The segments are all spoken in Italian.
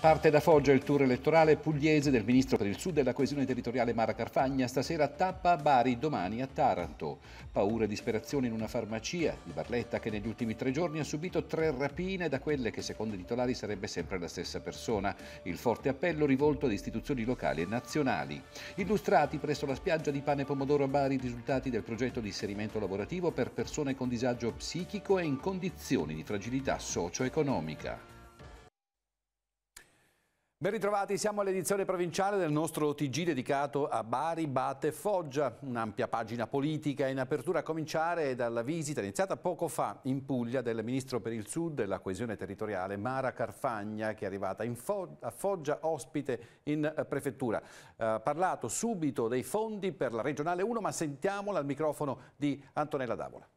Parte da Foggia il tour elettorale pugliese del ministro per il Sud e la coesione territoriale Mara Carfagna. Stasera tappa a Bari, domani a Taranto. Paura e disperazione in una farmacia di Barletta che negli ultimi tre giorni ha subito tre rapine da quelle che secondo i titolari sarebbe sempre la stessa persona. Il forte appello rivolto ad istituzioni locali e nazionali. Illustrati presso la spiaggia di Pane Pomodoro a Bari i risultati del progetto di inserimento lavorativo per persone con disagio psichico e in condizioni di fragilità socio-economica. Ben ritrovati, siamo all'edizione provinciale del nostro TG dedicato a Bari, Bate, Foggia, un'ampia pagina politica in apertura a cominciare dalla visita iniziata poco fa in Puglia del Ministro per il Sud e la coesione territoriale Mara Carfagna che è arrivata Fog a Foggia ospite in eh, prefettura. Ha eh, parlato subito dei fondi per la regionale 1 ma sentiamola al microfono di Antonella Davola.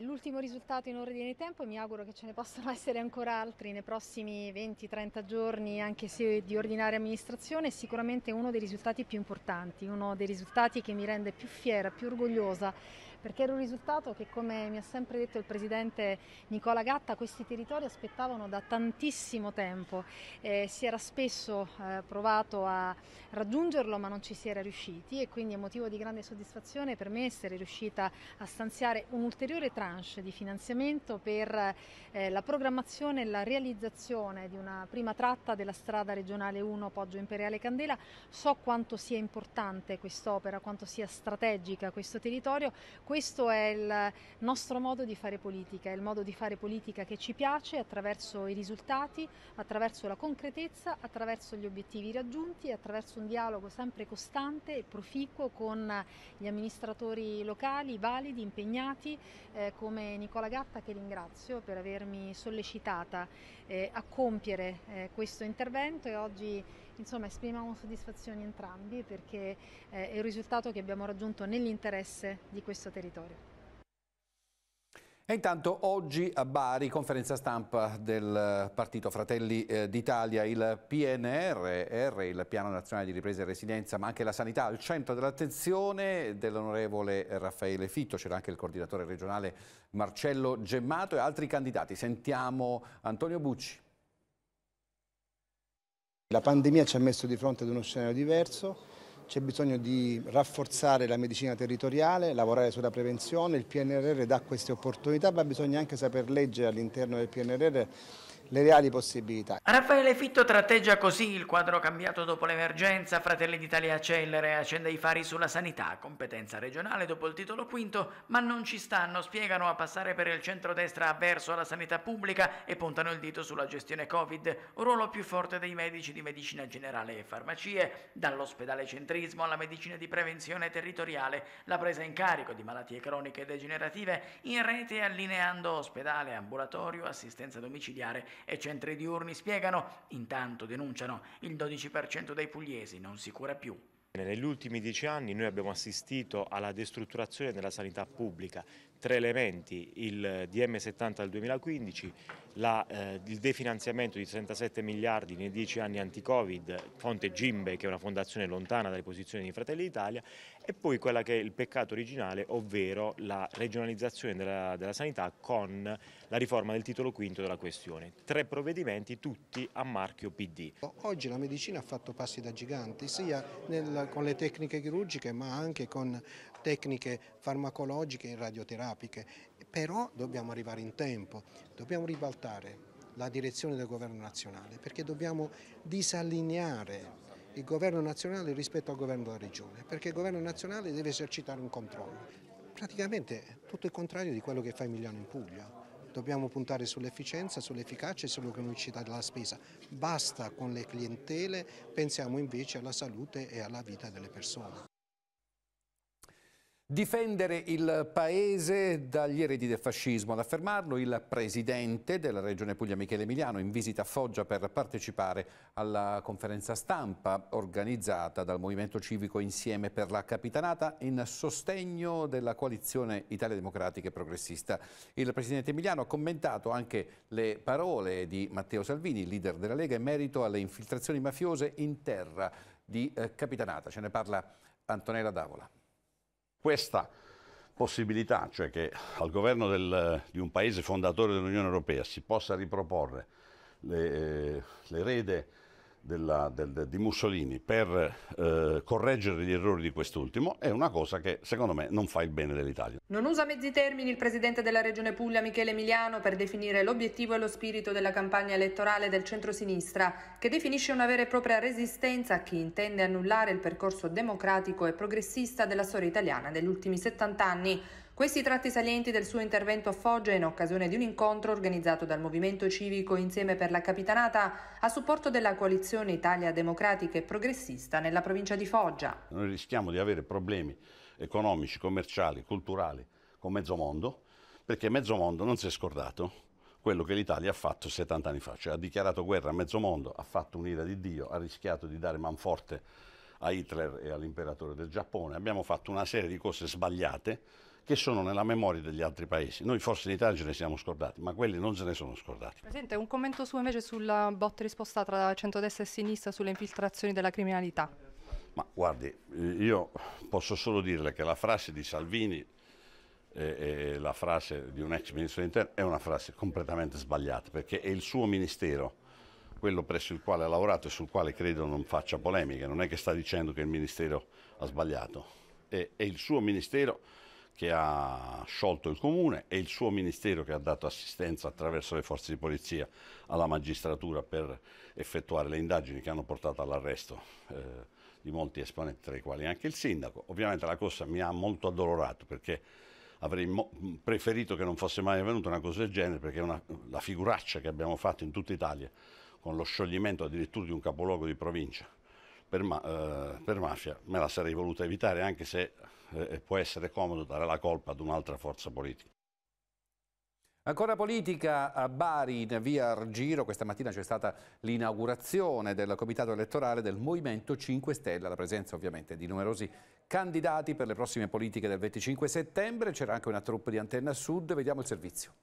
L'ultimo risultato in ordine di tempo e mi auguro che ce ne possano essere ancora altri nei prossimi 20-30 giorni, anche se di ordinaria amministrazione, è sicuramente uno dei risultati più importanti, uno dei risultati che mi rende più fiera, più orgogliosa perché era un risultato che come mi ha sempre detto il presidente Nicola Gatta questi territori aspettavano da tantissimo tempo, eh, si era spesso eh, provato a raggiungerlo ma non ci si era riusciti e quindi è motivo di grande soddisfazione per me essere riuscita a stanziare un'ulteriore tranche di finanziamento per eh, la programmazione e la realizzazione di una prima tratta della strada regionale 1 Poggio Imperiale Candela. So quanto sia importante quest'opera, quanto sia strategica questo territorio, questo è il nostro modo di fare politica, è il modo di fare politica che ci piace attraverso i risultati, attraverso la concretezza, attraverso gli obiettivi raggiunti, attraverso un dialogo sempre costante e proficuo con gli amministratori locali, validi, impegnati, eh, come Nicola Gatta che ringrazio per avermi sollecitata eh, a compiere eh, questo intervento e oggi Insomma esprimiamo soddisfazioni entrambi perché eh, è il risultato che abbiamo raggiunto nell'interesse di questo territorio. E intanto oggi a Bari, conferenza stampa del partito Fratelli eh, d'Italia, il PNRR, il Piano Nazionale di Ripresa e Resilienza, ma anche la sanità al centro dell'attenzione dell'onorevole Raffaele Fitto, c'era anche il coordinatore regionale Marcello Gemmato e altri candidati. Sentiamo Antonio Bucci. La pandemia ci ha messo di fronte ad uno scenario diverso, c'è bisogno di rafforzare la medicina territoriale, lavorare sulla prevenzione, il PNRR dà queste opportunità ma bisogna anche saper leggere all'interno del PNRR le reali possibilità. Raffaele Fitto tratteggia così il quadro cambiato dopo l'emergenza, Fratelli d'Italia accelere, accende i fari sulla sanità, competenza regionale dopo il titolo quinto, ma non ci stanno, spiegano a passare per il centrodestra avverso alla sanità pubblica e puntano il dito sulla gestione Covid, ruolo più forte dei medici di medicina generale e farmacie, dall'ospedale centrismo alla medicina di prevenzione territoriale, la presa in carico di malattie croniche e degenerative in rete allineando ospedale, ambulatorio, assistenza domiciliare e centri diurni spiegano, intanto denunciano, il 12% dei pugliesi non si cura più. Negli ultimi dieci anni noi abbiamo assistito alla destrutturazione della sanità pubblica, tre elementi, il DM70 del 2015, la, eh, il definanziamento di 37 miliardi nei dieci anni anti-Covid, fonte Gimbe che è una fondazione lontana dalle posizioni di Fratelli d'Italia e poi quella che è il peccato originale, ovvero la regionalizzazione della, della sanità con la riforma del titolo quinto della questione. Tre provvedimenti tutti a marchio PD. Oggi la medicina ha fatto passi da giganti sia nel, con le tecniche chirurgiche ma anche con tecniche farmacologiche e radioterapiche, però dobbiamo arrivare in tempo, dobbiamo ribaltare la direzione del governo nazionale perché dobbiamo disallineare il governo nazionale rispetto al governo della regione, perché il governo nazionale deve esercitare un controllo. Praticamente tutto il contrario di quello che fa Emiliano in Puglia. Dobbiamo puntare sull'efficienza, sull'efficacia e sull'economicità della spesa. Basta con le clientele, pensiamo invece alla salute e alla vita delle persone. Difendere il paese dagli eredi del fascismo. Ad affermarlo il presidente della regione Puglia Michele Emiliano in visita a Foggia per partecipare alla conferenza stampa organizzata dal Movimento Civico Insieme per la Capitanata in sostegno della coalizione Italia Democratica e Progressista. Il presidente Emiliano ha commentato anche le parole di Matteo Salvini, leader della Lega, in merito alle infiltrazioni mafiose in terra di eh, Capitanata. Ce ne parla Antonella Davola questa possibilità, cioè che al governo del, di un paese fondatore dell'Unione Europea si possa riproporre le, eh, l'erede della, del, di Mussolini per eh, correggere gli errori di quest'ultimo è una cosa che secondo me non fa il bene dell'Italia. Non usa mezzi termini il presidente della regione Puglia Michele Emiliano per definire l'obiettivo e lo spirito della campagna elettorale del centrosinistra, che definisce una vera e propria resistenza a chi intende annullare il percorso democratico e progressista della storia italiana degli ultimi 70 anni. Questi tratti salienti del suo intervento a Foggia in occasione di un incontro organizzato dal Movimento Civico Insieme per la Capitanata a supporto della coalizione Italia Democratica e Progressista nella provincia di Foggia. Noi rischiamo di avere problemi economici, commerciali, culturali con mezzo mondo perché mezzo mondo non si è scordato quello che l'Italia ha fatto 70 anni fa, cioè ha dichiarato guerra a mezzo mondo, ha fatto un'ira di Dio, ha rischiato di dare manforte a Hitler e all'imperatore del Giappone, abbiamo fatto una serie di cose sbagliate che sono nella memoria degli altri paesi. Noi forse in Italia ce ne siamo scordati, ma quelli non se ne sono scordati. Presidente, un commento suo invece sulla botta risposta tra centrodestra e sinistra sulle infiltrazioni della criminalità. Ma guardi, io posso solo dirle che la frase di Salvini e, e la frase di un ex ministro dell'interno è una frase completamente sbagliata, perché è il suo ministero quello presso il quale ha lavorato e sul quale credo non faccia polemiche, non è che sta dicendo che il Ministero ha sbagliato, è, è il suo Ministero che ha sciolto il comune e il suo ministero che ha dato assistenza attraverso le forze di polizia alla magistratura per effettuare le indagini che hanno portato all'arresto eh, di molti esponenti, tra i quali anche il sindaco. Ovviamente la cosa mi ha molto addolorato perché avrei preferito che non fosse mai avvenuta una cosa del genere perché è una, la figuraccia che abbiamo fatto in tutta Italia con lo scioglimento addirittura di un capoluogo di provincia per, ma, eh, per, mafia me la sarei voluta evitare, anche se eh, può essere comodo dare la colpa ad un'altra forza politica. Ancora politica a Bari, in via Argiro, questa mattina c'è stata l'inaugurazione del comitato elettorale del Movimento 5 Stelle, la presenza ovviamente di numerosi candidati per le prossime politiche del 25 settembre, c'era anche una troupe di Antenna Sud, vediamo il servizio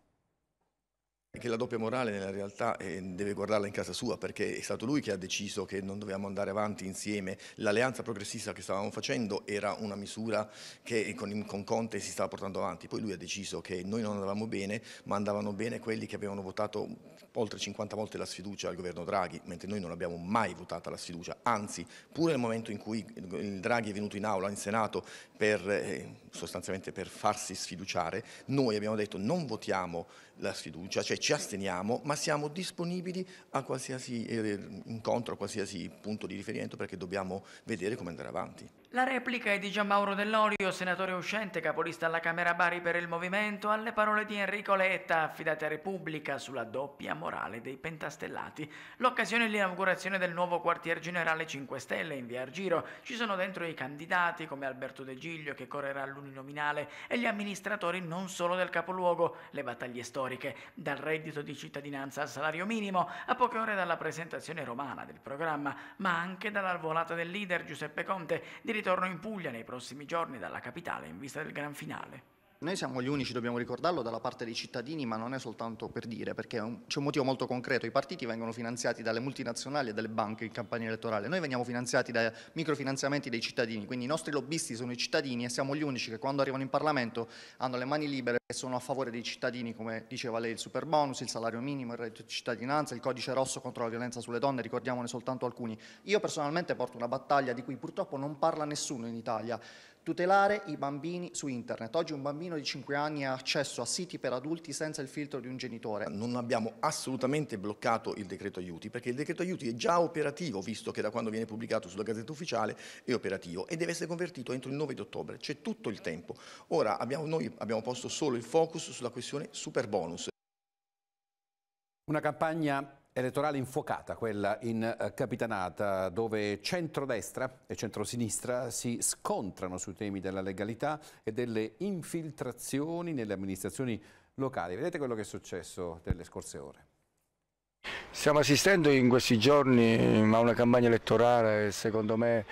che la doppia morale nella realtà eh, deve guardarla in casa sua perché è stato lui che ha deciso che non dovevamo andare avanti insieme. L'alleanza progressista che stavamo facendo era una misura che con, con, Conte si stava portando avanti. Poi lui ha deciso che noi non andavamo bene, ma andavano bene quelli che avevano votato oltre 50 volte la sfiducia al governo Draghi, mentre noi non abbiamo mai votato la sfiducia. Anzi, pure nel momento in cui il Draghi è venuto in aula, in Senato, per, eh, sostanzialmente per farsi sfiduciare, noi abbiamo detto non votiamo la sfiducia, cioè ci asteniamo, ma siamo disponibili a qualsiasi eh, incontro, a qualsiasi punto di riferimento perché dobbiamo vedere come andare avanti. La replica è di Gianmauro Dell'Orio, senatore uscente, capolista alla Camera Bari per il Movimento, alle parole di Enrico Letta, affidate a Repubblica, sulla doppia morale dei pentastellati. L'occasione è l'inaugurazione del nuovo quartier generale 5 Stelle in via Argiro. Ci sono dentro i candidati come Alberto De Giglio, che correrà all'uninominale, e gli amministratori non solo del capoluogo, le battaglie storiche, dal reddito di cittadinanza al salario minimo, a poche ore dalla presentazione romana del programma, ma anche dalla volata del leader Giuseppe Conte, direttore ritorno in Puglia nei prossimi giorni dalla capitale in vista del gran finale. Noi siamo gli unici, dobbiamo ricordarlo, dalla parte dei cittadini, ma non è soltanto per dire, perché c'è un, motivo molto concreto. I partiti vengono finanziati dalle multinazionali e dalle banche in campagna elettorale. Noi veniamo finanziati dai microfinanziamenti dei cittadini, quindi i nostri lobbisti sono i cittadini e siamo gli unici che quando arrivano in Parlamento hanno le mani libere e sono a favore dei cittadini, come diceva lei, il super bonus, il salario minimo, il reddito di cittadinanza, il codice rosso contro la violenza sulle donne, ricordiamone soltanto alcuni. Io personalmente porto una battaglia di cui purtroppo non parla nessuno in Italia, tutelare i bambini su internet. Oggi un bambino di 5 anni ha accesso a siti per adulti senza il filtro di un genitore. Non abbiamo assolutamente bloccato il decreto aiuti perché il decreto aiuti è già operativo visto che da quando viene pubblicato sulla Gazzetta Ufficiale è operativo e deve essere convertito entro il 9 di ottobre. C'è tutto il tempo. Ora abbiamo, noi abbiamo posto solo il focus sulla questione super bonus. Una campagna elettorale infuocata, quella in eh, Capitanata, dove centrodestra e centrosinistra si scontrano sui temi della legalità e delle infiltrazioni nelle amministrazioni locali. Vedete quello che è successo nelle scorse ore. Stiamo assistendo in questi giorni eh, a una campagna elettorale, secondo me,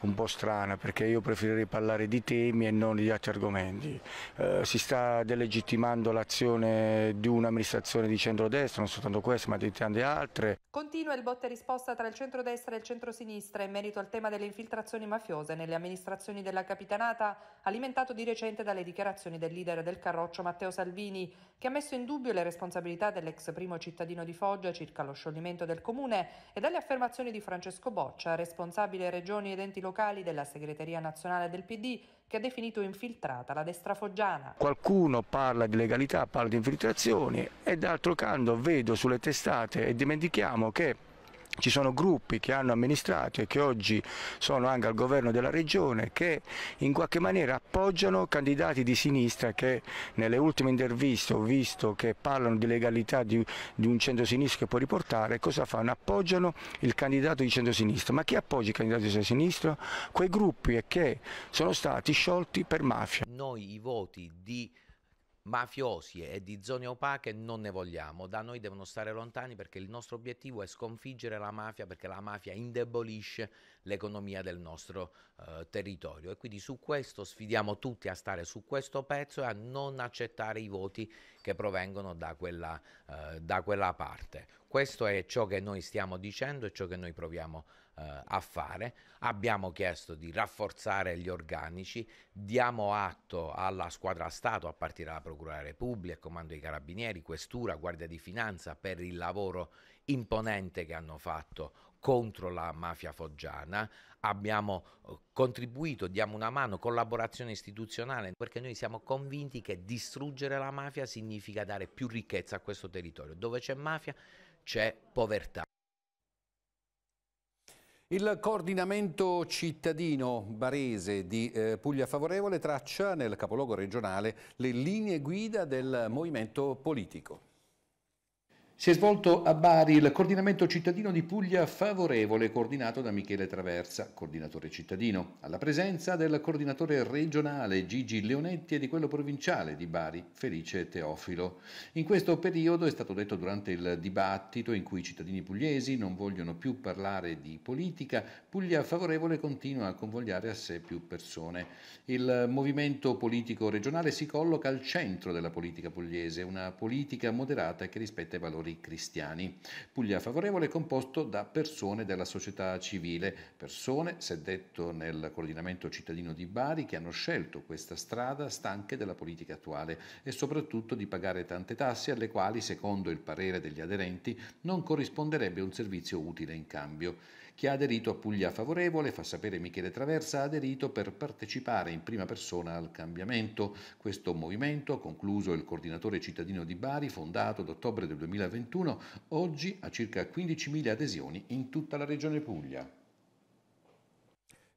un po' strana perché io preferirei parlare di temi e non di altri argomenti. Eh, si sta delegittimando l'azione di un'amministrazione di centrodestra, non soltanto questa ma di tante altre. Continua il botte risposta tra il centrodestra e il centrosinistra in merito al tema delle infiltrazioni mafiose nelle amministrazioni della Capitanata, alimentato di recente dalle dichiarazioni del leader del Carroccio Matteo Salvini, che ha messo in dubbio le responsabilità dell'ex primo cittadino di Foggia circa lo scioglimento del comune e dalle affermazioni di Francesco Boccia, responsabile regioni ed enti locali locali della segreteria nazionale del PD che ha definito infiltrata la destra foggiana. Qualcuno parla di legalità, parla di infiltrazioni e d'altro canto vedo sulle testate e dimentichiamo che ci sono gruppi che hanno amministrato e che oggi sono anche al governo della regione che in qualche maniera appoggiano candidati di sinistra che nelle ultime interviste ho visto che parlano di legalità di, di un centro-sinistro che può riportare, cosa fanno? Appoggiano il candidato di centro centrosinistra, ma chi appoggia il candidato di centro centrosinistra? Quei gruppi che sono stati sciolti per mafia. Noi i voti di mafiosi e di zone opache non ne vogliamo, da noi devono stare lontani perché il nostro obiettivo è sconfiggere la mafia perché la mafia indebolisce l'economia del nostro eh, territorio e quindi su questo sfidiamo tutti a stare su questo pezzo e a non accettare i voti che provengono da quella, eh, da quella parte. Questo è ciò che noi stiamo dicendo e ciò che noi proviamo a fare eh, a fare. Abbiamo chiesto di rafforzare gli organici, diamo atto alla squadra Stato, a partire dalla Procura Repubblica, Comando dei Carabinieri, Questura, Guardia di Finanza, per il lavoro imponente che hanno fatto contro la mafia foggiana, abbiamo eh, contribuito, diamo una mano, collaborazione istituzionale, perché noi siamo convinti che distruggere la mafia significa dare più ricchezza a questo territorio. Dove c'è mafia c'è povertà. Il coordinamento cittadino barese di eh, Puglia Favorevole traccia nel capoluogo regionale le linee guida del movimento politico. Si è svolto a Bari il coordinamento cittadino di Puglia favorevole coordinato da Michele Traversa, coordinatore cittadino, alla presenza del coordinatore regionale Gigi Leonetti e di quello provinciale di Bari, Felice Teofilo. In questo periodo è stato detto durante il dibattito in cui i cittadini pugliesi non vogliono più parlare di politica, Puglia favorevole continua a convogliare a sé più persone. Il movimento politico regionale si colloca al centro della politica pugliese, una politica moderata che rispetta i valori Valori Cristiani. Puglia Favorevole è composto da persone della società civile, persone, detto nel coordinamento cittadino di Bari, che hanno scelto questa strada stanche della politica attuale e soprattutto di pagare tante tasse alle quali, secondo il parere degli aderenti, non corrisponderebbe un servizio utile in cambio. Chi ha aderito a Puglia favorevole, fa sapere Michele Traversa, ha aderito per partecipare in prima persona al cambiamento. Questo movimento, concluso il coordinatore cittadino di Bari, fondato ad ottobre del 2021, oggi ha circa 15.000 adesioni in tutta la regione Puglia.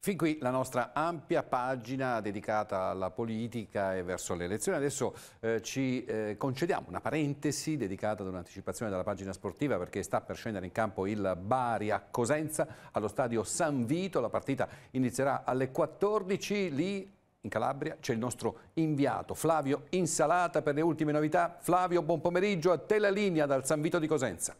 Fin qui la nostra ampia pagina dedicata alla politica e verso le elezioni. Adesso eh, ci eh, concediamo una parentesi dedicata ad un'anticipazione della pagina sportiva perché sta per scendere in campo il Bari a Cosenza allo stadio San Vito. La partita inizierà alle 14 lì in Calabria c'è il nostro inviato Flavio Insalata per le ultime novità. Flavio, buon pomeriggio a te la linea dal San Vito di Cosenza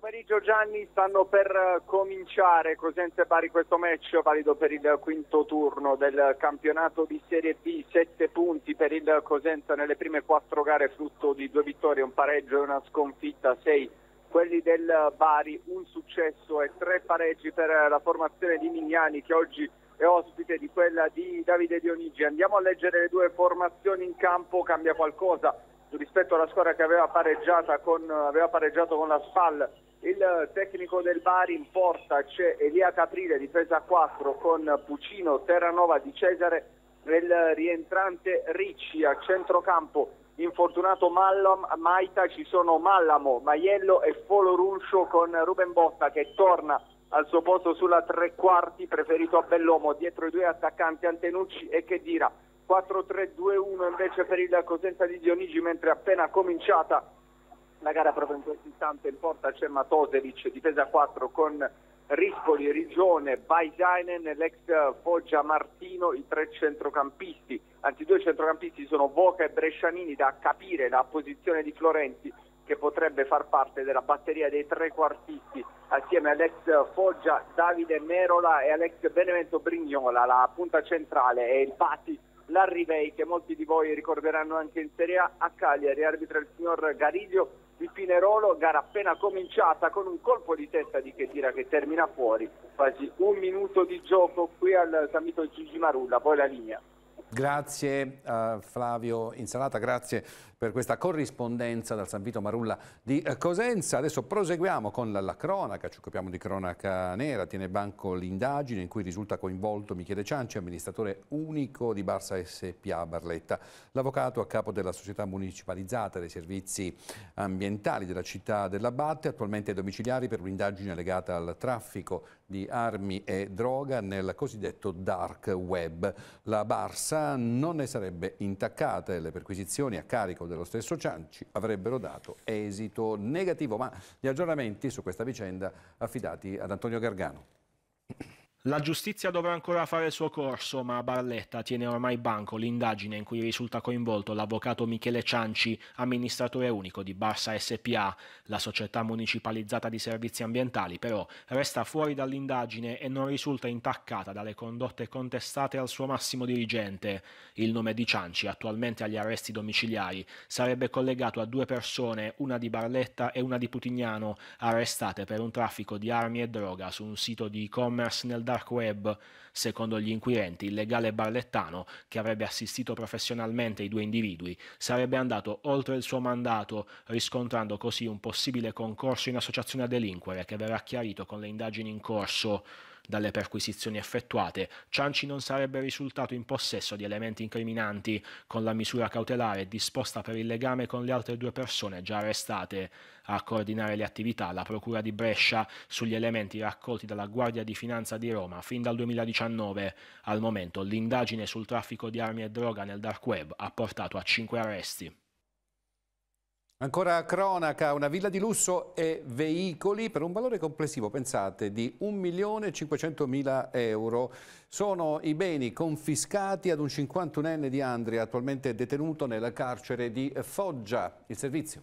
pomeriggio Gianni, stanno per eh, cominciare Cosenza e Bari questo match valido per il quinto turno del campionato di Serie B, sette punti per il Cosenza nelle prime quattro gare frutto di due vittorie, un pareggio e una sconfitta, sei quelli del Bari, un successo e tre pareggi per la formazione di Mignani che oggi è ospite di quella di Davide Dionigi. Andiamo a leggere le due formazioni in campo, cambia qualcosa rispetto alla squadra che aveva con, aveva pareggiato con la SPAL il eh, tecnico del Bari in porta c'è Elia Caprile, difesa 4 con Puccino, Terranova di Cesare, nel rientrante Ricci a centrocampo infortunato Mallam, Maita, ci sono Mallamo, Maiello e Folo Ruscio con Ruben Botta che torna al suo posto sulla tre quarti, preferito a Bellomo, dietro i due attaccanti Antenucci e Chedira. 4-3-2-1 invece per il Cosenza di Dionigi, mentre appena cominciata la gara proprio in questo istante in porta c'è Matosevic, difesa 4 con Rispoli, Rigione, Baidainen, l'ex Foggia Martino, i tre centrocampisti. Anzi, due centrocampisti sono Voca e Brescianini da capire la posizione di Florenzi che potrebbe far parte della batteria dei tre quartisti assieme all'ex Foggia Davide Merola e all'ex Benevento Brignola, la punta centrale e il Bati Larrivei che molti di voi ricorderanno anche in Serie A a Cagliari, arbitra il signor Gariglio di Pinerolo, gara appena cominciata con un colpo di testa di Chetira che termina fuori, quasi un minuto di gioco qui al San Vito Gigi Marulla, poi la linea. Grazie uh, Flavio Insalata, grazie per questa corrispondenza dal San Vito Marulla di eh, Cosenza. Adesso proseguiamo con la, la cronaca, ci occupiamo di cronaca nera, tiene banco l'indagine in cui risulta coinvolto Michele Cianci, amministratore unico di Barsa SPA Barletta. L'avvocato a capo della società municipalizzata dei servizi ambientali della città dell'Abate, attualmente domiciliari per un'indagine legata al traffico di armi e droga nel cosiddetto dark web. La Barsa non ne sarebbe intaccata e le perquisizioni a carico dello stesso Cianci avrebbero dato esito negativo, ma gli aggiornamenti su questa vicenda affidati ad Antonio Gargano. La giustizia dovrà ancora fare il suo corso, ma a Barletta tiene ormai banco l'indagine in cui risulta coinvolto l'avvocato Michele Cianci, amministratore unico di Barsa SPA. La società municipalizzata di servizi ambientali, però, resta fuori dall'indagine e non risulta intaccata dalle condotte contestate al suo massimo dirigente. Il nome di Cianci, attualmente agli arresti domiciliari, sarebbe collegato a due persone, una di Barletta e una di Putignano, arrestate per un traffico di armi e droga su un sito di e-commerce nel dark web, secondo gli inquirenti, il legale barlettano, che avrebbe assistito professionalmente i due individui, sarebbe andato oltre il suo mandato, riscontrando così un possibile concorso in associazione a delinquere che verrà chiarito con le indagini in corso dalle perquisizioni effettuate, Cianci non sarebbe risultato in possesso di elementi incriminanti, con la misura cautelare disposta per il legame con le altre due persone già arrestate. A coordinare le attività la Procura di Brescia sugli elementi raccolti dalla Guardia di Finanza di Roma fin dal 2019. Al momento l'indagine sul traffico di armi e droga nel dark web ha portato a cinque arresti. Ancora cronaca, una villa di lusso e veicoli per un valore complessivo, pensate, di 1.500.000 euro. Sono i beni confiscati ad un 51enne di Andria, attualmente detenuto nella carcere di Foggia. Il servizio.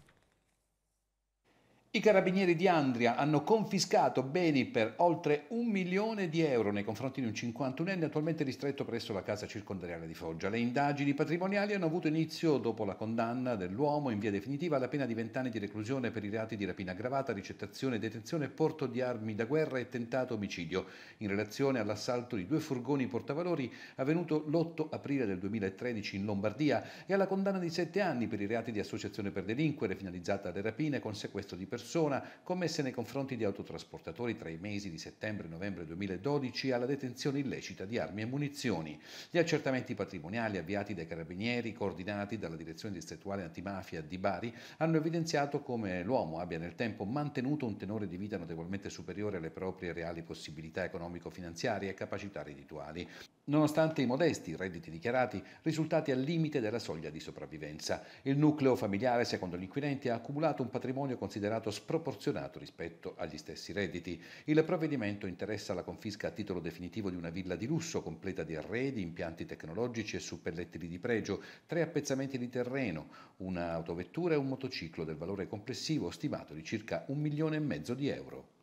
I carabinieri di Andria hanno confiscato beni per oltre un milione di euro nei confronti di un 51enne attualmente ristretto presso la casa circondariale di Foggia. Le indagini patrimoniali hanno avuto inizio dopo la condanna dell'uomo in via definitiva alla pena di vent'anni di reclusione per i reati di rapina aggravata, ricettazione, detenzione, porto di armi da guerra e tentato omicidio in relazione all'assalto di due furgoni portavalori avvenuto l'8 aprile del 2013 in Lombardia e alla condanna di sette anni per i reati di associazione per delinquere finalizzata alle rapine con sequestro di persone persona commesse nei confronti di autotrasportatori tra i mesi di settembre e novembre 2012 alla detenzione illecita di armi e munizioni. Gli accertamenti patrimoniali avviati dai carabinieri, coordinati dalla Direzione distrettuale antimafia di Bari, hanno evidenziato come l'uomo abbia nel tempo mantenuto un tenore di vita notevolmente superiore alle proprie reali possibilità economico-finanziarie e capacità reddituali, nonostante i modesti redditi dichiarati risultati al limite della soglia di sopravvivenza. Il nucleo familiare, secondo gli inquirenti, ha accumulato un patrimonio considerato sproporzionato rispetto agli stessi redditi. Il provvedimento interessa la confisca a titolo definitivo di una villa di lusso completa di arredi, impianti tecnologici e suppellettili di pregio, tre appezzamenti di terreno, un'autovettura e un motociclo del valore complessivo stimato di circa un milione e mezzo di euro.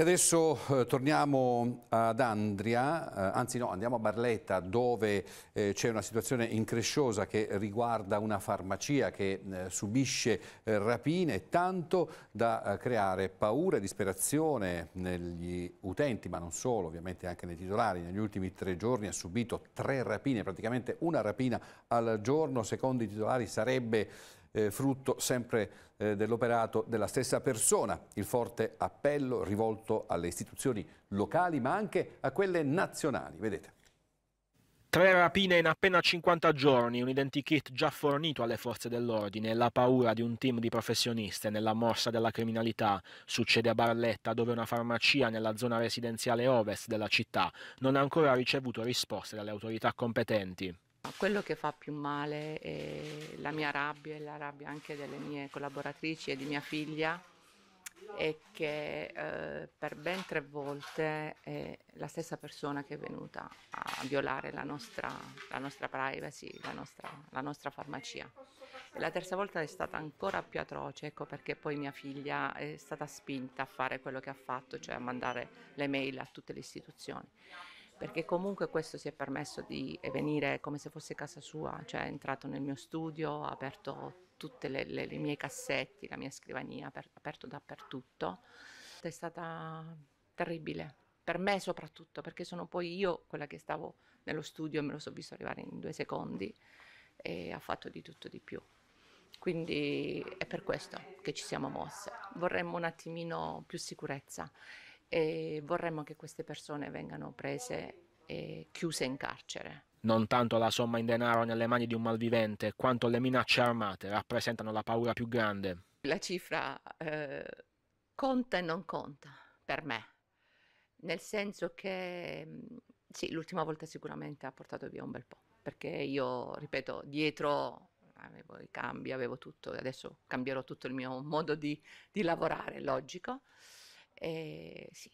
E adesso eh, torniamo ad Andria, eh, anzi no, andiamo a Barletta dove eh, c'è una situazione incresciosa che riguarda una farmacia che eh, subisce eh, rapine tanto da eh, creare paura e disperazione negli utenti, ma non solo, ovviamente anche nei titolari. Negli ultimi tre giorni ha subito tre rapine, praticamente una rapina al giorno, secondo i titolari sarebbe eh, frutto sempre eh, dell'operato della stessa persona. Il forte appello rivolto alle istituzioni locali ma anche a quelle nazionali. Vedete. Tre rapine in appena 50 giorni, un identikit già fornito alle forze dell'ordine, e la paura di un team di professioniste nella morsa della criminalità. Succede a Barletta, dove una farmacia nella zona residenziale ovest della città non ha ancora ricevuto risposte dalle autorità competenti. Quello che fa più male è la mia rabbia e la rabbia anche delle mie collaboratrici e di mia figlia è che eh, per ben tre volte è la stessa persona che è venuta a violare la nostra, la nostra privacy, la nostra, la nostra farmacia. E la terza volta è stata ancora più atroce, ecco perché poi mia figlia è stata spinta a fare quello che ha fatto, cioè a mandare le mail a tutte le istituzioni perché comunque questo si è permesso di venire come se fosse casa sua, cioè è entrato nel mio studio, ha aperto tutti i miei cassetti, la mia scrivania, ha aperto dappertutto. È stata terribile, per me soprattutto, perché sono poi io quella che stavo nello studio e me lo so visto arrivare in due secondi e ha fatto di tutto di più. Quindi è per questo che ci siamo mosse. Vorremmo un attimino più sicurezza e vorremmo che queste persone vengano prese e chiuse in carcere. Non tanto la somma in denaro nelle mani di un malvivente, quanto le minacce armate rappresentano la paura più grande. La cifra eh, conta e non conta per me, nel senso che mm, sì, l'ultima volta sicuramente ha portato via un bel po', perché io, ripeto, dietro avevo i cambi, avevo tutto, adesso cambierò tutto il mio modo di, di lavorare, logico. E sì,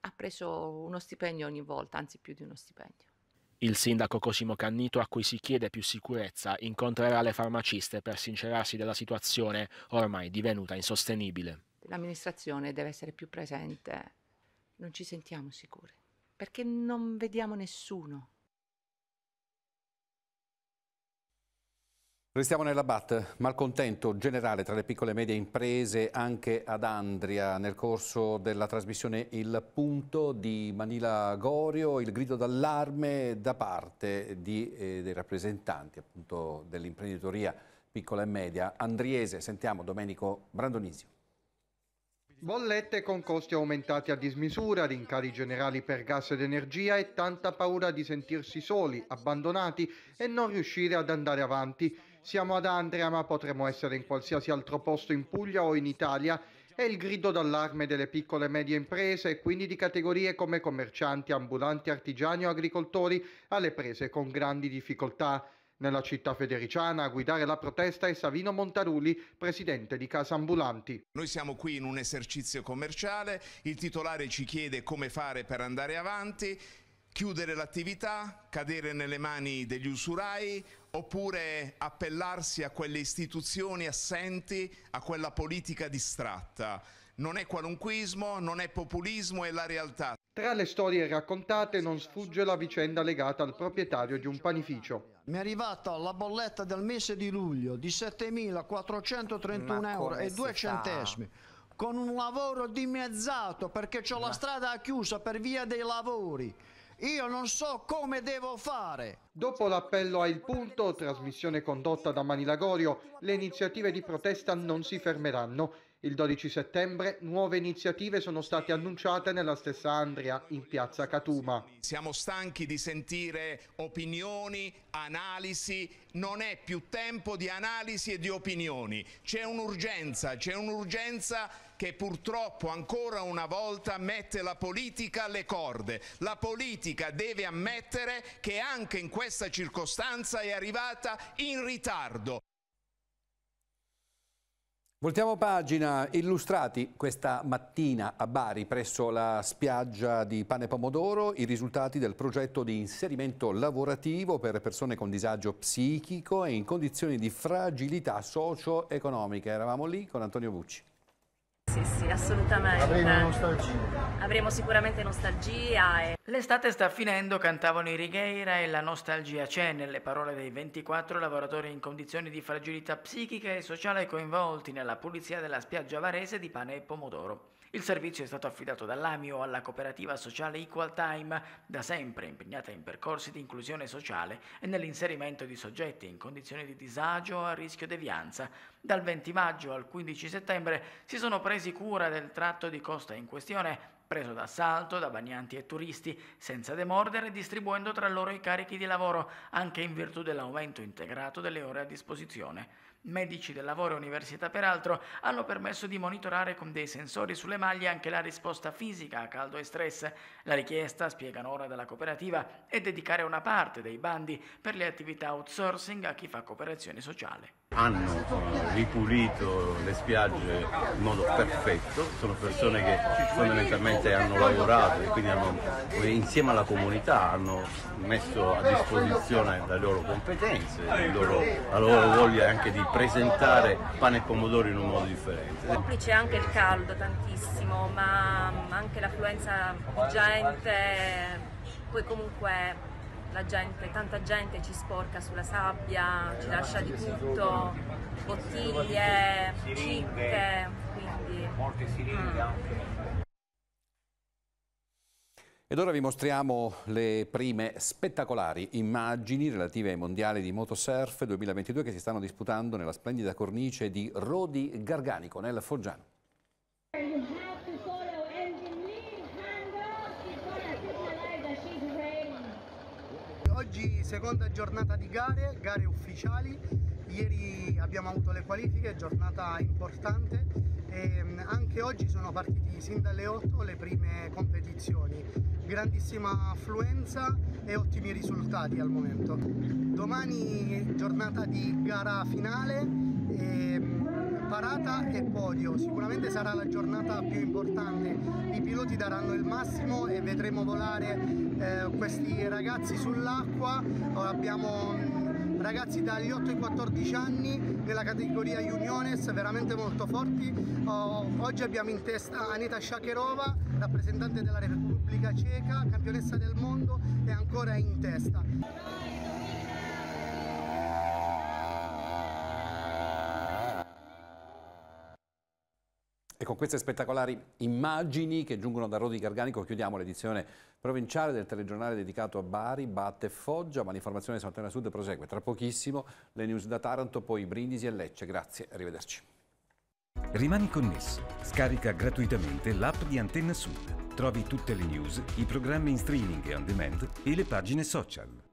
ha preso uno stipendio ogni volta, anzi più di uno stipendio. Il sindaco Cosimo Cannito, a cui si chiede più sicurezza, incontrerà le farmaciste per sincerarsi della situazione ormai divenuta insostenibile. L'amministrazione deve essere più presente. Non ci sentiamo sicuri, perché non vediamo nessuno. Restiamo nella BAT, malcontento generale tra le piccole e medie imprese anche ad Andria. Nel corso della trasmissione Il Punto di Manila Gorio, il grido d'allarme da parte di, eh, dei rappresentanti dell'imprenditoria piccola e media andriese. Sentiamo Domenico Brandonisio. Bollette con costi aumentati a dismisura, rincari generali per gas ed energia e tanta paura di sentirsi soli, abbandonati e non riuscire ad andare avanti. Siamo ad Andrea ma potremmo essere in qualsiasi altro posto in Puglia o in Italia è il grido d'allarme delle piccole e medie imprese e quindi di categorie come commercianti, ambulanti, artigiani o agricoltori alle prese con grandi difficoltà. Nella città federiciana a guidare la protesta è Savino Montarulli, presidente di Casa Ambulanti. Noi siamo qui in un esercizio commerciale, il titolare ci chiede come fare per andare avanti, chiudere l'attività, cadere nelle mani degli usurai oppure appellarsi a quelle istituzioni assenti, a quella politica distratta. Non è qualunquismo, non è populismo, è la realtà. Tra le storie raccontate non sfugge la vicenda legata al proprietario di un panificio. Mi è arrivata la bolletta del mese di luglio di 7.431 euro e 2 centesimi con un lavoro dimezzato perché ho la strada chiusa per via dei lavori. Io non so come devo fare. Dopo l'appello a Il Punto, trasmissione condotta da Manilagorio, le iniziative di protesta non si fermeranno il 12 settembre nuove iniziative sono state annunciate nella stessa Andria, in piazza Catuma. Siamo stanchi di sentire opinioni, analisi, non è più tempo di analisi e di opinioni. C'è un'urgenza, c'è un'urgenza che purtroppo ancora una volta mette la politica alle corde. La politica deve ammettere che anche in questa circostanza è arrivata in ritardo. Voltiamo pagina, illustrati questa mattina a Bari presso la spiaggia di Pane Pomodoro i risultati del progetto di inserimento lavorativo per persone con disagio psichico e in condizioni di fragilità socio-economica. Eravamo lì con Antonio Bucci. Sì, sì, assolutamente. Avremo nostalgia. Avremo sicuramente nostalgia. E... L'estate sta finendo, cantavano i Righeira e la nostalgia c'è nelle parole dei 24 lavoratori in condizioni di fragilità psichica e sociale coinvolti nella pulizia della spiaggia varese di pane e pomodoro. Il servizio è stato affidato dall'AMIO alla cooperativa sociale Equal Time, da sempre impegnata in percorsi di inclusione sociale e nell'inserimento di soggetti in condizioni di disagio o a rischio devianza. Dal 20 maggio al 15 settembre si sono presi cura del tratto di costa in questione preso d'assalto da bagnanti e turisti senza demordere, distribuendo tra loro i carichi di lavoro, anche in virtù dell'aumento integrato delle ore a disposizione. Medici del lavoro e università, peraltro, hanno permesso di monitorare con dei sensori sulle maglie anche la risposta fisica a caldo e stress. La richiesta, spiegano ora dalla cooperativa, è dedicare una parte dei bandi per le attività outsourcing a chi fa cooperazione sociale hanno eh, ripulito le spiagge in modo perfetto, sono persone che fondamentalmente hanno lavorato e quindi hanno, insieme alla comunità hanno messo a disposizione le loro competenze, loro, la loro voglia anche di presentare pane e pomodoro in un modo differente. Qui c'è anche il caldo tantissimo, ma anche l'affluenza di gente, poi comunque gente, tanta gente ci sporca sulla sabbia, ci lascia di tutto, bottiglie, cicche, quindi... Molte siringhe mm. Ed ora vi mostriamo le prime spettacolari immagini relative ai mondiali di motosurf 2022 che si stanno disputando nella splendida cornice di Rodi Garganico nel Foggiano. Oggi seconda giornata di gare, gare ufficiali, ieri abbiamo avuto le qualifiche, giornata importante e ehm, anche oggi sono partiti sin dalle 8 le prime competizioni, grandissima affluenza e ottimi risultati al momento. Domani giornata di gara finale ehm, parata e podio. Sicuramente sarà la giornata più importante, i piloti daranno il massimo e vedremo volare eh, questi ragazzi sull'acqua. Abbiamo mm, ragazzi dagli 8 ai 14 anni nella categoria Juniones, veramente molto forti. Oh, oggi abbiamo in testa Aneta Shakerova, rappresentante della Repubblica Ceca, campionessa del mondo e ancora in testa. con ecco, queste spettacolari immagini che giungono da Rodi Garganico chiudiamo l'edizione provinciale del telegiornale dedicato a Bari, Batte e Foggia, ma l'informazione su Antena Sud prosegue tra pochissimo, le news da Taranto, poi Brindisi e Lecce. Grazie, arrivederci. Rimani connesso, scarica gratuitamente l'app di Antenna Sud. Trovi tutte le news, i programmi in streaming e on demand e le pagine social.